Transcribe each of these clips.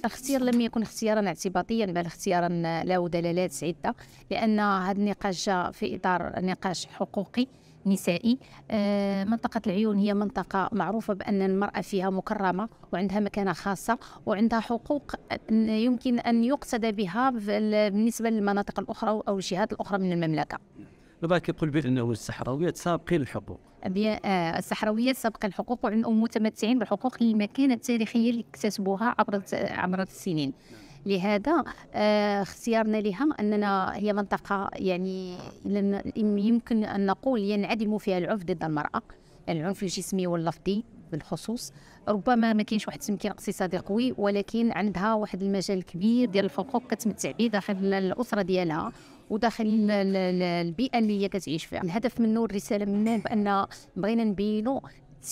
الاختيار لم يكن اختيارا اعتباطيا بل اختيارا له دلالات عدة لأن هذا النقاش في إطار نقاش حقوقي نسائي آه، منطقة العيون هي منطقة معروفة بأن المرأة فيها مكرمة وعندها مكانة خاصة وعندها حقوق يمكن أن يقتدى بها بالنسبة للمناطق الأخرى أو الجهات الأخرى من المملكة لذلك يقول بانه الصحراويات سابقين الحقوق آه، الصحراويات سابقين الحقوق وانهم متمتعين بالحقوق للمكانه التاريخيه اللي اكتسبوها عبر عبر السنين لهذا آه، اختيارنا لها اننا هي منطقه يعني يمكن ان نقول ينعدم فيها العنف ضد المراه العنف الجسمي واللفظي بالخصوص ربما ما كاينش واحد التمكين اقتصادي قوي ولكن عندها واحد المجال كبير ديال الحقوق كتمتع به داخل الاسره ديالها وداخل البيئه اللي هي كتعيش فيها الهدف منه الرساله منه بان بغينا نبينوا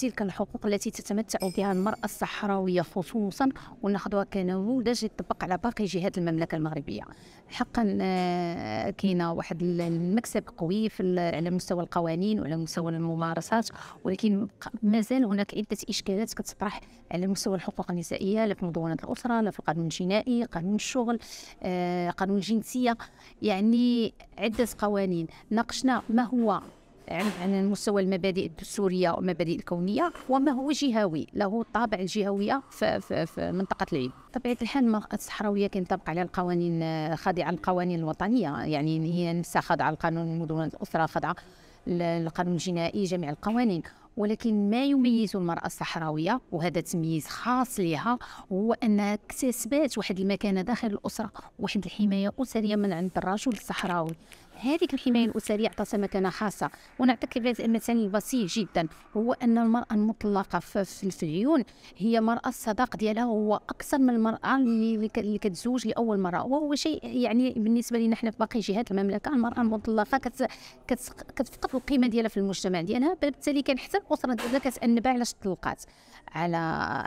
تلك الحقوق التي تتمتع بها المرأة الصحراوية خصوصا وناخذها كنموذج يطبق على باقي جهات المملكة المغربية حقا آه، كاينه واحد المكسب قوي في على مستوى القوانين وعلى مستوى الممارسات ولكن مازال هناك عدة إشكالات كتطرح على مستوى الحقوق النسائية لا في مدونة الأسرة لا في القانون الجنائي قانون الشغل آه، قانون الجنسية يعني عدة قوانين ناقشنا ما هو عن مستوى المبادئ الدستوريه والمبادئ الكونيه وما هو جهوي له الطابع الجهويه في, في, في منطقه العلم طبيعه الحال الصحراويه كينطبق عليها القوانين خاضعه للقوانين الوطنيه يعني هي نفسها خاضعه للقانون المدن الاسره خاضعه للقانون الجنائي جميع القوانين ولكن ما يميز المرأة الصحراوية وهذا تمييز خاص لها هو أنها اكتسبات واحد المكانة داخل الأسرة واحد الحماية أسرية من عند الرجل الصحراوي هذيك الحمايه الاسريه أعطتها مكانة خاصه ونعطيك مثال بسيط جدا هو ان المراه المطلقه في العيون هي مراه الصداق ديالها هو اكثر من المراه اللي كتزوج لاول مره وهو شيء يعني بالنسبه لنا حنا في باقي جهات المملكه المراه المطلقه كتفقد القيمه ديالها في المجتمع ديالها بالتالي حتى الاسره ديالها كتانبع علاش طلقات على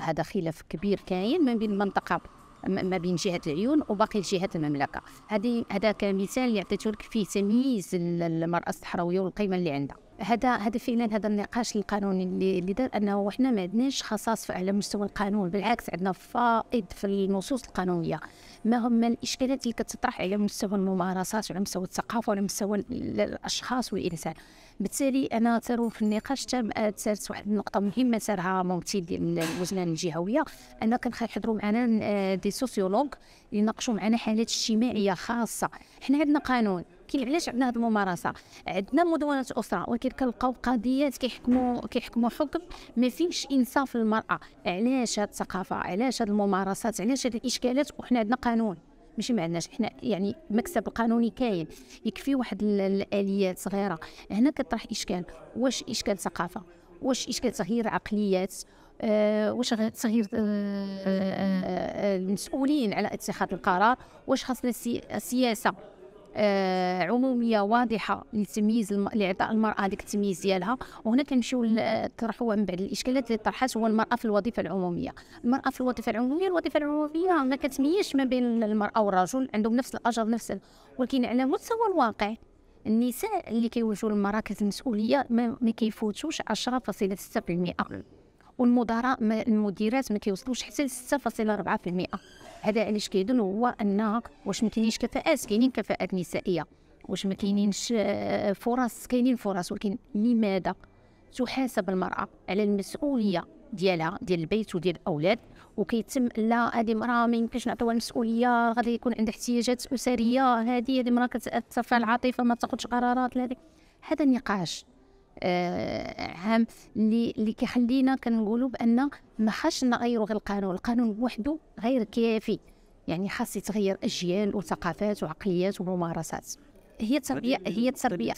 هذا خلاف كبير كاين ما بين المنطقه ما بين جهه العيون وباقي جهه المملكه هذه هذا كمثال اللي عطيته لك فيه تمييز المراه الصحراويه والقيمه اللي عندها هذا هذا فعلا هذا النقاش القانوني اللي اللي دار انه احنا ما عندناش خصاص على مستوى القانون بالعكس عندنا فائض في النصوص القانونيه ما هم الاشكالات اللي كتطرح على مستوى الممارسات وعلى مستوى الثقافه وعلى مستوى الاشخاص والانسان بالتالي انا تروا في النقاش تم سارت واحد النقطه مهمه سارها ممثل ديال الوزنان الجهويه انا كنحضروا معنا آه، دي سوسيولوج يناقشوا معنا حالات اجتماعيه خاصه حنا عندنا قانون ولكن علاش عندنا هذه الممارسه عندنا مدونه اسره ولكن كنلقاو قضيات كيحكموا كيحكموا حكم ما فيهش انصاف للمراه علاش هذه الثقافه علاش هذه الممارسات علاش هذه الاشكالات وحنا عندنا قانون ماشي ما عندناش حنا يعني المكسب القانوني كاين يكفي واحد الاليات صغيره هنا كطرح اشكال واش اشكال ثقافه واش اشكال تغيير عقليات أه واش تغيير آه،, آه،, أه المسؤولين على اتخاذ القرار واش خاصنا السياسه آه، عموميه واضحه لتمييز الم... لاعطاء المراه هذيك التمييز ديالها وهنا كنمشيو نطرحوا من بعد الاشكالات اللي طرحات هو المراه في الوظيفه العموميه المراه في الوظيفه العموميه الوظيفه العموميه ما كتميزش ما بين المراه والرجل عندهم نفس الاجر نفس ال... ولكن على مستوى الواقع النساء اللي كيواجهوا المراكز المسؤوليه ما, ما كيفوتوش 10.6% والمدراء المديرات ما كيوصلوش حتى ل 6.4% هذا علاش كيدل هو ان واش ما كاينينش كفاءات كاينين كفاءات نسائيه واش ما كاينينش آه، فرص كاينين فرص ولكن لماذا تحاسب المراه على المسؤوليه ديالها ديال البيت وديال الاولاد وكيتم لا هذه امراه ما يمكنش نعطيوها المسؤوليه غادي يكون عندها احتياجات اسريه هذه هذه امراه كتاثر في العاطفه ما تاخذش قرارات هذا النقاش آه عام اللي اللي كيخلينا كنقولوا بان ما حاش نغيروا غير القانون القانون بوحدو غير كافي يعني خاص يتغير اجيال وثقافات وعقليات وممارسات هي التربيه هي التربيه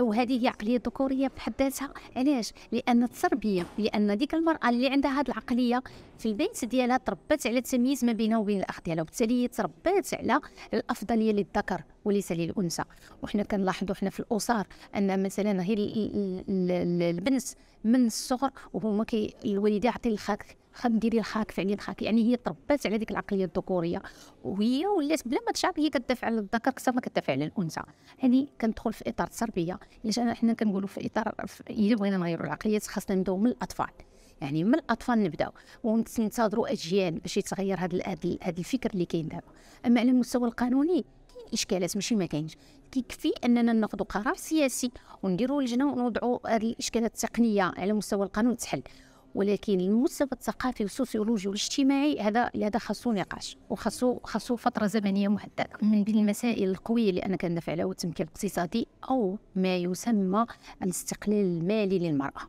وهذه هي عقليه ذكوريه بحد ذاتها علاش لان التربيه لان ديك المراه اللي عندها هذه العقليه في البيت ديالها تربت على التمييز ما بينها وبين الاخ ديالها وبالتالي تربات على الافضليه للذكر وليس للانثى وحنا كنلاحظوا حنا في الاسر ان مثلا هي البنت من الصغر وهما كي الوالده عطي الخاك ديري الخاك فعلي الخاك يعني هي تربات على ديك العقليه الذكوريه وهي ولات بلا ما تشعر هي كتدافع على الذكر اكثر ما كتدافع على الانثى هذه كندخل في اطار التربيه علاش انا حنا كنقولوا في اطار الا بغينا نغيروا العقليات خاصنا نبداو من الاطفال يعني من الاطفال نبداو وننتظروا اجيال باش يتغير هذا هذا الفكر اللي كاين دابا اما على المستوى القانوني كاين اشكالات ماشي ما كاينش كيكفي اننا ناخذوا قرار سياسي ونديروا لجنه ونوضعوا هذه الاشكالات التقنيه على مستوى القانون تحل ولكن المستوى الثقافي والسوسيولوجي والاجتماعي هذا هذا خاصو نقاش وخاصو خاصو فتره زمنيه محدده من بين المسائل القويه اللي انا كندافع عليها هو التمكين الاقتصادي او ما يسمى الاستقلال المالي للمراه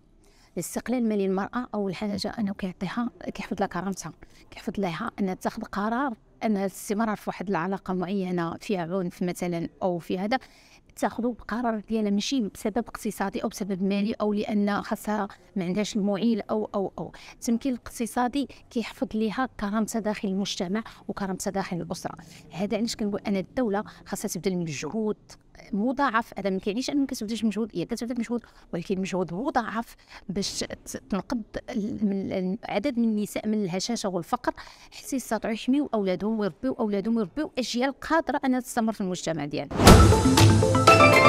الاستقلال المالي للمراه اول حاجه انه كيعطيها كيحفظ لها كرامتها كيحفظ لها انها تاخذ قرار انها الاستمرار في واحد العلاقه معينه فيها عنف مثلا او في هذا تاخذوا القرار ديالها ماشي بسبب اقتصادي او بسبب مالي او لان خاصها ما عندهاش المعيل او او او التمكين الاقتصادي كيحفظ ليها كرامتها داخل المجتمع وكرامتها داخل الاسره هذا علاش كنقول ان الدوله خاصها تبذل مجهود مضاعف هذا ما كيعنيش انه ما كتبذلش مجهود هي كتبذل مجهود ولكن مجهود مضاعف باش تنقذ عدد من النساء من الهشاشه والفقر حتى يستطيعوا يحميوا اولادهم ويربيوا اولادهم ويربيوا اجيال قادره انها تستمر في المجتمع ديالنا